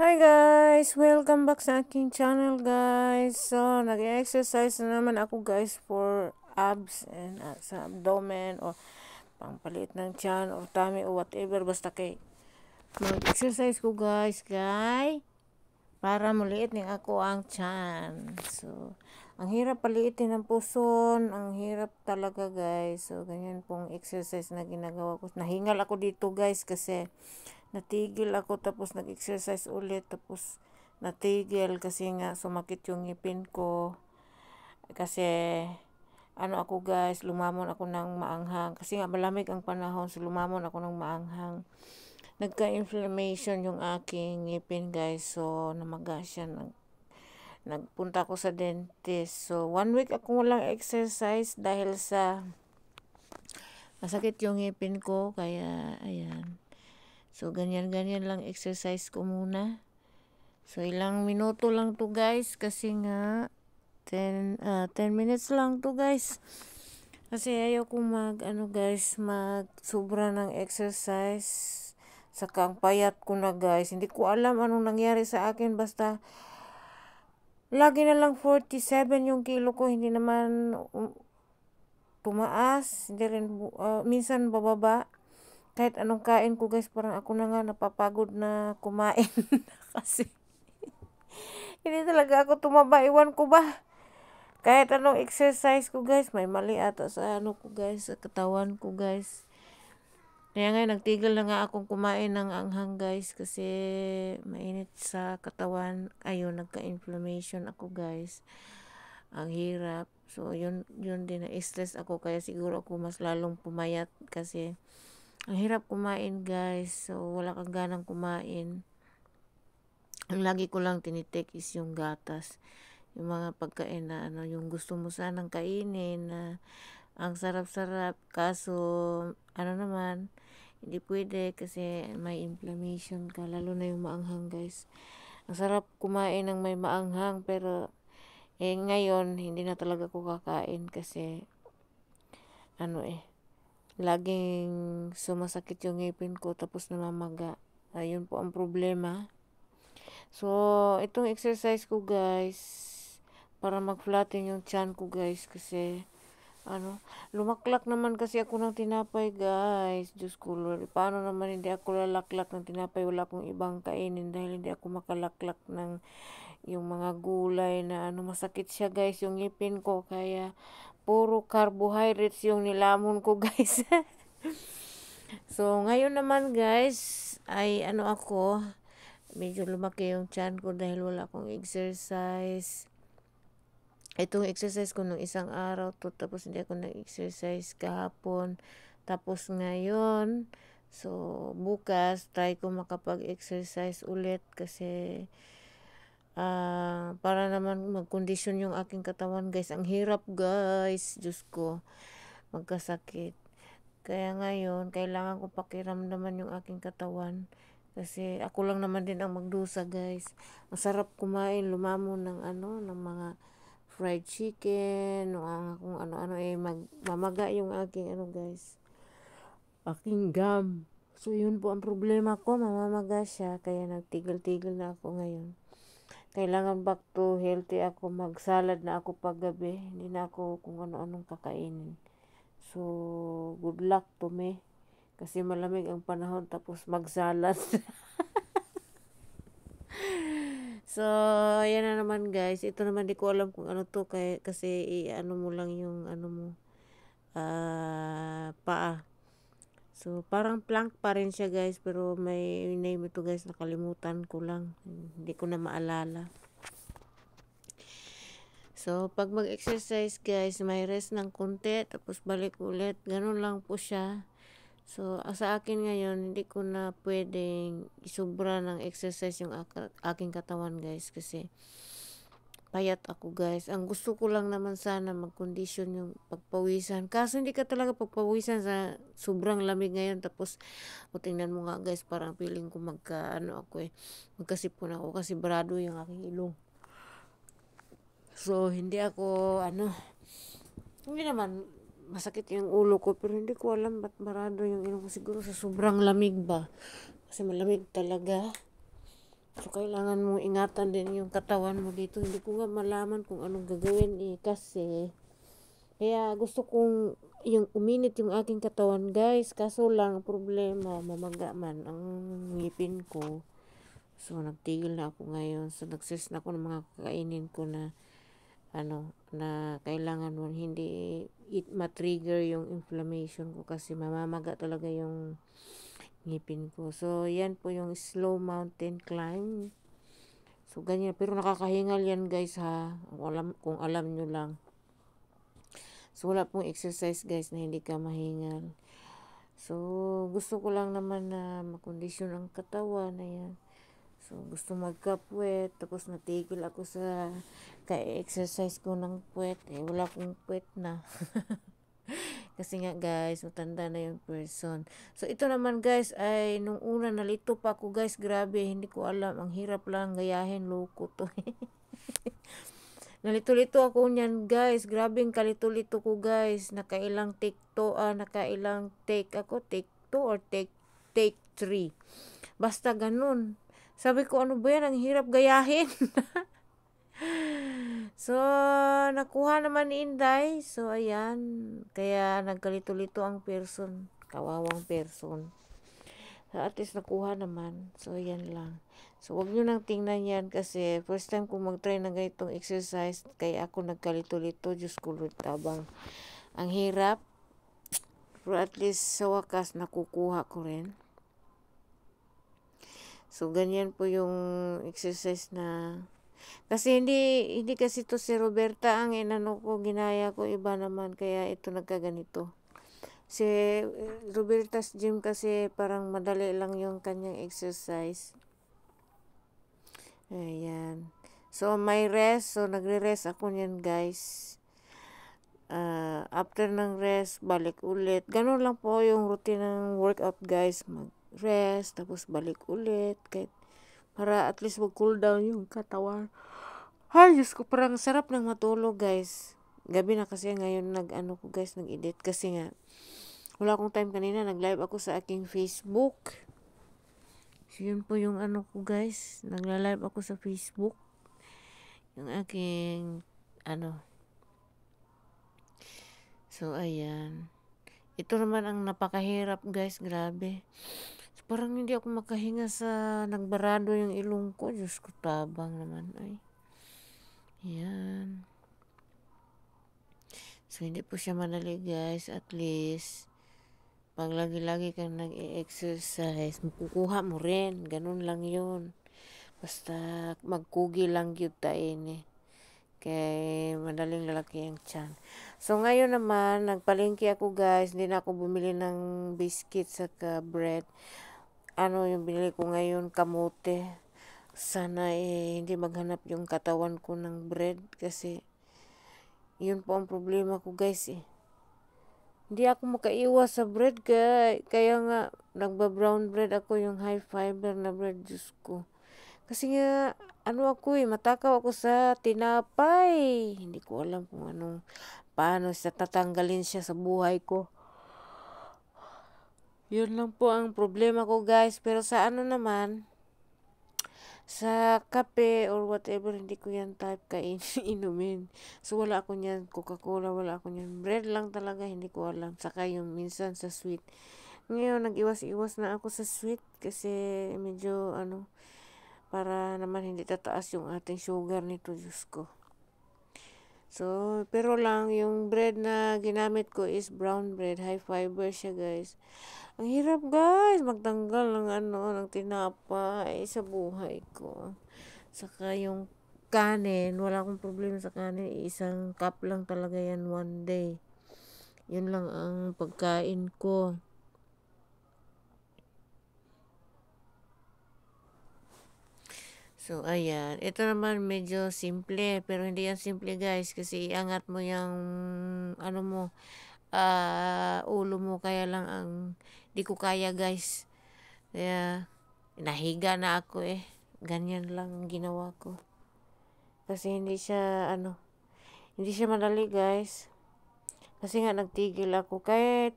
Hi guys! Welcome back sa aking channel guys. So, nag-exercise na naman ako guys for abs and uh, sa abdomen o pangpalit ng chan or tummy or whatever. Basta kay mag-exercise ko guys guys para maliit ng ako ang chan. So, ang hirap paliitin ng puson. Ang hirap talaga guys. So, ganyan pong exercise na ginagawa ko. Nahingal ako dito guys kasi natigil ako tapos nag-exercise ulit tapos natigil kasi nga sumakit yung ngipin ko kasi ano ako guys lumamon ako ng maanghang kasi nga malamig ang panahon so lumamon ako ng maanghang nagka-inflammation yung aking ngipin guys so namaga siya nag nagpunta ako sa dentist so one week ako walang exercise dahil sa masakit yung ngipin ko kaya ayan So, ganyan-ganyan lang exercise ko muna. So, ilang minuto lang to guys. Kasi nga, 10, uh, 10 minutes lang to guys. Kasi ayaw ko mag, ano guys, mag sobra ng exercise. Saka ang payat ko na guys. Hindi ko alam anong nangyari sa akin. Basta, lagi na lang 47 yung kilo ko. Hindi naman um, tumaas. Hindi rin, uh, minsan bababa kahit anong kain ko guys, parang ako na nga napapagod na kumain kasi hindi talaga ako tumaba, iwan ko ba? Kahit anong exercise ko guys, may mali ata sa ano ko guys, sa katawan ko guys. Kaya nga, nagtigil na nga akong kumain ng anghang guys kasi mainit sa katawan. Ayun, nagka-inflammation ako guys. Ang hirap. So, yun, yun din na-stress ako kaya siguro ako mas lalong pumayat kasi ang hirap kumain guys. So, wala kang ganang kumain. Ang lagi ko lang tinitek is yung gatas. Yung mga pagkain na ano, yung gusto mo sanang kainin na ang sarap-sarap. Kaso, ano naman, hindi pwede kasi may inflammation ka. Lalo na yung maanghang guys. Ang sarap kumain ng may maanghang pero eh ngayon hindi na talaga ko kakain kasi ano eh laging sumasakit yung ngipin ko tapos namamaga. Ayun po ang problema. So, itong exercise ko guys, para mag-flatten yung chan ko guys kasi ano, lumaklak naman kasi ako ng tinapay guys. Diyos ko Lord, paano naman hindi ako lalaklak ng tinapay? Wala akong ibang kainin dahil hindi ako makalaklak ng yung mga gulay na ano masakit siya guys yung ngipin ko kaya puro carbohydrates yung nilamon ko guys. so, ngayon naman guys, ay ano ako, medyo lumaki yung chan ko dahil wala akong exercise. Itong exercise ko nung isang araw to, tapos hindi ako nag-exercise kahapon. Tapos ngayon, so bukas, try ko makapag-exercise ulit kasi uh, para naman mag-condition yung aking katawan guys. Ang hirap guys, Diyos ko, magkasakit. Kaya ngayon, kailangan ko pakiramdaman yung aking katawan. Kasi ako lang naman din ang magdusa guys. Ang sarap kumain, lumamo ng ano, ng mga fried chicken, o ang kung ano-ano eh, magmamaga yung aking ano guys, aking gum. So yun po ang problema ko, mamamaga siya, kaya nagtigil-tigil na ako ngayon kailangan back to healthy ako, magsalad na ako pag gabi, hindi na ako kung ano-anong kakainin. So, good luck to me. Kasi malamig ang panahon tapos magsalad. so, ayan na naman guys. Ito naman di ko alam kung ano to kay, kasi ano mo lang yung ano mo uh, paa. So, parang plank pa rin siya guys, pero may name ito guys, nakalimutan ko lang. Hindi ko na maalala. So, pag mag-exercise guys, may rest ng konti, tapos balik ulit. Ganun lang po siya. So, ah, sa akin ngayon, hindi ko na pwedeng isubra ng exercise yung aking katawan guys kasi payat ako guys. Ang gusto ko lang naman sana mag-condition yung pagpawisan. Kaso hindi ka talaga pagpawisan sa sobrang lamig ngayon. Tapos, o tingnan mo nga guys, parang feeling ko magka, ano ako eh, magkasipon ako kasi brado yung aking ilong. So, hindi ako, ano, hindi naman masakit yung ulo ko. Pero hindi ko alam ba't barado yung ilong ko. Siguro sa sobrang lamig ba? Kasi malamig talaga. So, kailangan mo ingatan din yung katawan mo dito. Hindi ko nga malaman kung anong gagawin eh. Kasi, kaya gusto kong yung uminit yung aking katawan guys. Kaso lang, problema, mamaga man ang ngipin ko. So, nagtigil na ako ngayon. So, nagsis na ako ng mga kakainin ko na ano, na kailangan mo hindi it matrigger yung inflammation ko kasi mamamaga talaga yung ngipin ko. So, yan po yung slow mountain climb. So, ganyan. Pero nakakahingal yan guys ha. Kung alam, kung alam nyo lang. So, wala pong exercise guys na hindi ka mahingal. So, gusto ko lang naman na makondisyon ang katawan. Ayan. So, gusto magkapwet. Tapos natigil ako sa ka-exercise ko ng puwet. Eh, wala akong puwet na. Kasi nga guys, matanda na yung person. So ito naman guys, ay nung una nalito pa ako guys, grabe, hindi ko alam. Ang hirap lang gayahin, loko to. Nalito-lito ako niyan guys. Grabe yung kalito-lito ko guys. Nakailang take to, ah, nakailang take ako. Take to or take, take three. Basta ganun. Sabi ko, ano ba yan? Ang hirap gayahin. So, nakuha naman ni Inday. So, ayan. Kaya, nagkalito-lito ang person. Kawawang person. So, at least nakuha naman. So, ayan lang. So, wag nyo nang tingnan yan kasi first time kong mag-try ng ganitong exercise kaya ako nagkalito-lito. Diyos ko, Lord, tabang. Ang hirap. Pero at least sa wakas, nakukuha ko rin. So, ganyan po yung exercise na kasi hindi, hindi kasi to si Roberta ang inano ko, ginaya ko, iba naman, kaya ito nagkaganito. Si eh, Roberta's gym kasi parang madali lang yung kanyang exercise. Ayan. So, may rest. So, nagre-rest ako niyan, guys. Uh, after ng rest, balik ulit. Ganun lang po yung routine ng workout, guys. Mag-rest, tapos balik ulit. Kahit para at least mag-cool down yung katawan. Ay, Diyos ko, parang sarap ng matulog, guys. Gabi na kasi ngayon nag-ano ko, guys, nag-edit. Kasi nga, wala akong time kanina, nag-live ako sa aking Facebook. So, yun po yung ano ko, guys. Nagla-live ako sa Facebook. Yung aking, ano. So, ayan. Ito naman ang napakahirap, guys. Grabe. Parang hindi ako makahinga sa nagbarado yung ilong ko. Diyos ko, tabang naman. Ay. Yan. So, hindi po siya madali, guys. At least, pag lagi-lagi kang nag-exercise, makukuha mo rin. Ganun lang yun. Basta, magkugi lang yun tain eh. Kay madaling lalaki ang chan. So, ngayon naman, nagpalingki ako guys. Hindi na ako bumili ng biscuit sa bread ano yung binili ko ngayon, kamote. Sana eh, hindi maghanap yung katawan ko ng bread kasi yun po ang problema ko guys eh. Hindi ako makaiwas sa bread kaya, kaya nga nagba-brown bread ako yung high fiber na bread, Diyos ko. Kasi nga, ano ako eh, matakaw ako sa tinapay. Hindi ko alam kung ano, paano sa tatanggalin siya sa buhay ko. Yun lang po ang problema ko guys. Pero sa ano naman, sa kape or whatever, hindi ko yan type kain, inumin. So, wala ako niyan Coca-Cola, wala ako niyan bread lang talaga, hindi ko alam. Saka yung minsan sa sweet. Ngayon, nag-iwas-iwas na ako sa sweet kasi medyo ano, para naman hindi tataas yung ating sugar nito, Diyos ko. So, pero lang, yung bread na ginamit ko is brown bread. High fiber siya, guys. Ang hirap, guys, magtanggal ng ano, ng tinapay sa buhay ko. Saka yung kanin, wala akong problema sa kanin. Isang cup lang talaga yan one day. Yun lang ang pagkain ko. So, ayan. Ito naman medyo simple. Pero hindi yan simple guys. Kasi iangat mo yung ano mo, uh, ulo mo. Kaya lang ang di ko kaya guys. Kaya nahiga na ako eh. Ganyan lang ang ginawa ko. Kasi hindi siya ano, hindi siya madali guys. Kasi nga nagtigil ako kahit